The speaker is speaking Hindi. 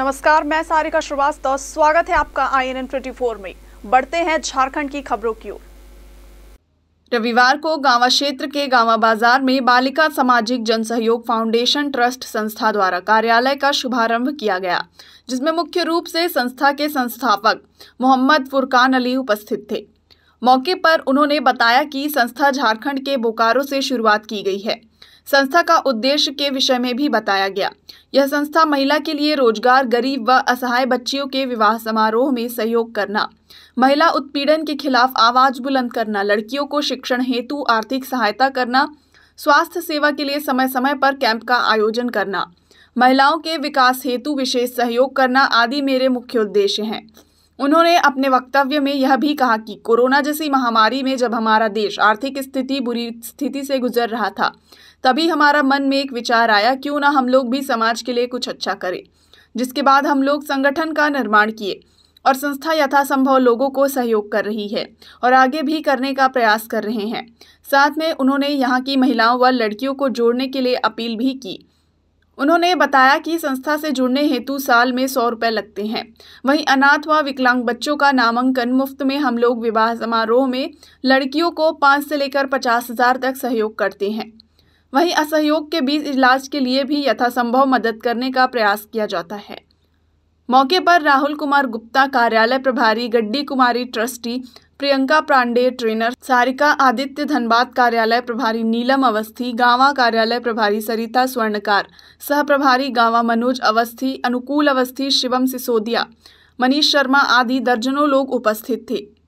नमस्कार मैं सारिका श्रीवास्तव स्वागत है आपका आई एन में बढ़ते हैं झारखंड की खबरों की ओर रविवार को गांवा क्षेत्र के गांवा बाजार में बालिका सामाजिक जन सहयोग फाउंडेशन ट्रस्ट संस्था द्वारा कार्यालय का शुभारंभ किया गया जिसमें मुख्य रूप से संस्था के संस्थापक मोहम्मद फुरकान अली उपस्थित थे मौके पर उन्होंने बताया कि संस्था झारखंड के बोकारो से शुरुआत की गई है संस्था का उद्देश्य के विषय में भी बताया गया यह संस्था महिला के लिए रोजगार गरीब व असहाय बच्चियों के विवाह समारोह में सहयोग करना महिला उत्पीड़न के खिलाफ आवाज बुलंद करना लड़कियों को शिक्षण हेतु आर्थिक सहायता करना स्वास्थ्य सेवा के लिए समय समय पर कैंप का आयोजन करना महिलाओं के विकास हेतु विशेष सहयोग करना आदि मेरे मुख्य उद्देश्य हैं उन्होंने अपने वक्तव्य में यह भी कहा कि कोरोना जैसी महामारी में जब हमारा देश आर्थिक स्थिति बुरी स्थिति से गुजर रहा था तभी हमारा मन में एक विचार आया क्यों ना हम लोग भी समाज के लिए कुछ अच्छा करें जिसके बाद हम लोग संगठन का निर्माण किए और संस्था यथासंभव लोगों को सहयोग कर रही है और आगे भी करने का प्रयास कर रहे हैं साथ में उन्होंने यहाँ की महिलाओं व लड़कियों को जोड़ने के लिए अपील भी की उन्होंने बताया कि संस्था से जुड़ने हेतु साल में सौ रुपए लगते हैं वहीं अनाथ व विकलांग बच्चों का नामांकन मुफ्त में हम लोग विवाह समारोह में लड़कियों को पाँच से लेकर पचास हज़ार तक सहयोग करते हैं वहीं असहयोग के बीच इलाज के लिए भी यथासंभव मदद करने का प्रयास किया जाता है मौके पर राहुल कुमार गुप्ता कार्यालय प्रभारी गड्डी कुमारी ट्रस्टी प्रियंका पांडेय ट्रेनर सारिका आदित्य धनबाद कार्यालय प्रभारी नीलम अवस्थी गांवा कार्यालय प्रभारी सरिता स्वर्णकार सह प्रभारी गांवा मनोज अवस्थी अनुकूल अवस्थी शिवम सिसोदिया मनीष शर्मा आदि दर्जनों लोग उपस्थित थे